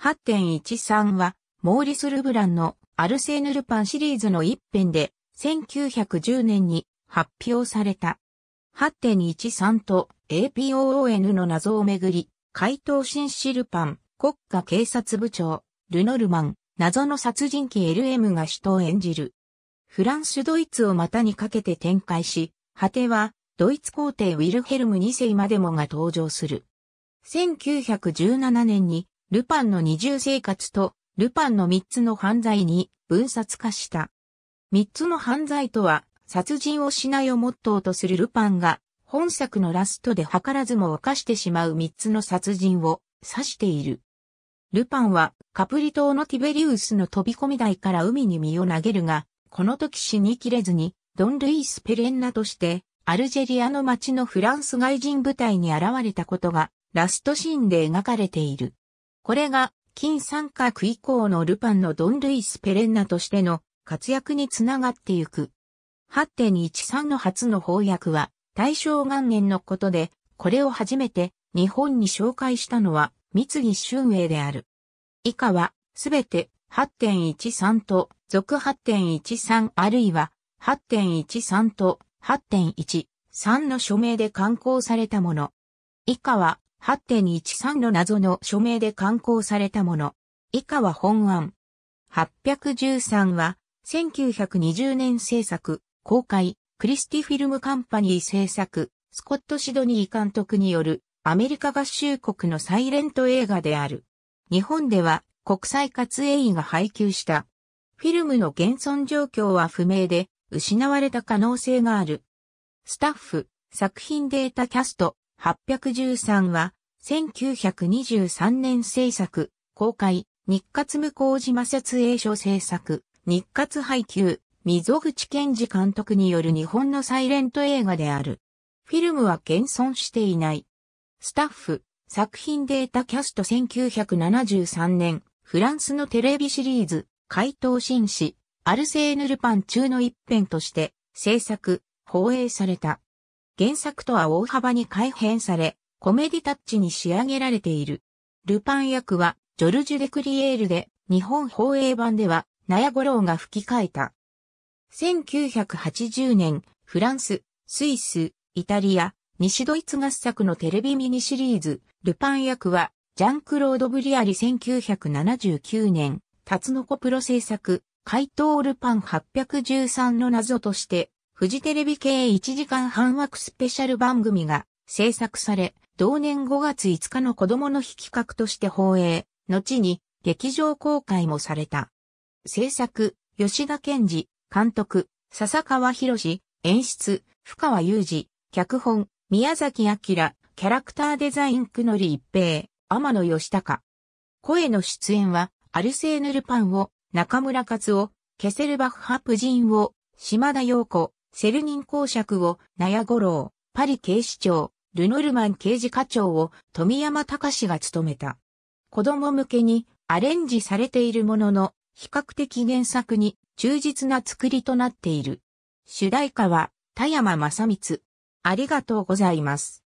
8.13は、モーリス・ルブランのアルセーヌ・ルパンシリーズの一編で、1910年に発表された。8.13と APOON の謎をめぐり、怪盗紳士ルパン、国家警察部長、ルノルマン、謎の殺人鬼 LM が人を演じる。フランス・ドイツを股にかけて展開し、果ては、ドイツ皇帝ウィルヘルム2世までもが登場する。1917年にルパンの二重生活と、ルパンの三つの犯罪に分殺化した。三つの犯罪とは、殺人をしないをモットーとするルパンが、本作のラストで図らずも犯してしまう三つの殺人を指している。ルパンは、カプリ島のティベリウスの飛び込み台から海に身を投げるが、この時死にきれずに、ドン・ルイス・ペレンナとして、アルジェリアの町のフランス外人部隊に現れたことが、ラストシーンで描かれている。これが、金三角以降のルパンのドン・ルイス・ペレンナとしての活躍につながってゆく。8.13の初の翻訳は、大正元年のことで、これを初めて日本に紹介したのは、三木春英である。以下は、すべて8.13と、続8.13あるいは、8.13と8.13の署名で刊行されたもの。以下は、8.13の謎の署名で刊行されたもの。以下は本案。813は、1920年制作、公開、クリスティフィルムカンパニー制作、スコット・シドニー監督による、アメリカ合衆国のサイレント映画である。日本では、国際活映委が配給した。フィルムの現存状況は不明で、失われた可能性がある。スタッフ、作品データキャスト、813は、1923年制作、公開、日活向島設営所制作、日活配給、溝口健二監督による日本のサイレント映画である。フィルムは現存していない。スタッフ、作品データキャスト1973年、フランスのテレビシリーズ、怪盗紳士、アルセーヌ・ルパン中の一編として、制作、放映された。原作とは大幅に改変され、コメディタッチに仕上げられている。ルパン役は、ジョルジュ・デ・クリエールで、日本放映版では、ナヤゴロウが吹き替えた。1980年、フランス、スイス、イタリア、西ドイツ合作のテレビミニシリーズ、ルパン役は、ジャンクロード・ブリアリ1979年、タツノコプロ制作、怪盗ルパン813の謎として、フジテレビ系1時間半枠スペシャル番組が制作され、同年5月5日の子供の日企画として放映、後に劇場公開もされた。制作、吉田健二、監督、笹川博演出、深川雄二、脚本、宮崎明、キャラクターデザイン久則一平、天野義高。声の出演は、アルセーヌ・ルパンを、中村克夫、ケセルバッハ・プジンを、島田陽子、セルニン公爵を、ヤ屋五郎、パリ警視庁、ルノルマン刑事課長を富山隆が務めた。子供向けにアレンジされているものの、比較的原作に忠実な作りとなっている。主題歌は、田山正光。ありがとうございます。